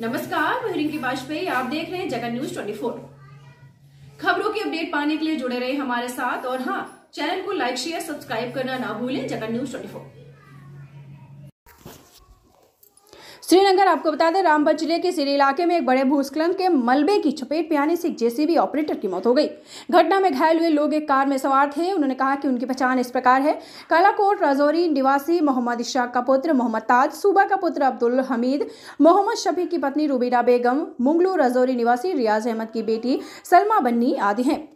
नमस्कार मैं रिंकी वाजपेयी आप देख रहे हैं जगह न्यूज 24 खबरों की अपडेट पाने के लिए जुड़े रहे हमारे साथ और हाँ चैनल को लाइक शेयर सब्सक्राइब करना ना भूलें जगह न्यूज 24 श्रीनगर आपको बता दें रामबन जिले के सिरी इलाके में एक बड़े भूस्खलन के मलबे की चपेट में आने से एक जेसीबी ऑपरेटर की मौत हो गई घटना में घायल हुए लोग एक कार में सवार थे उन्होंने कहा कि उनकी पहचान इस प्रकार है कालाकोट राजौरी निवासी मोहम्मद इशाक का पुत्र मोहम्मद ताज सूबा का पुत्र अब्दुल हमीद मोहम्मद शफी की पत्नी रूबीना बेगम मुंगलू राजौरी निवासी रियाज अहमद की बेटी सलमा बन्नी आदि हैं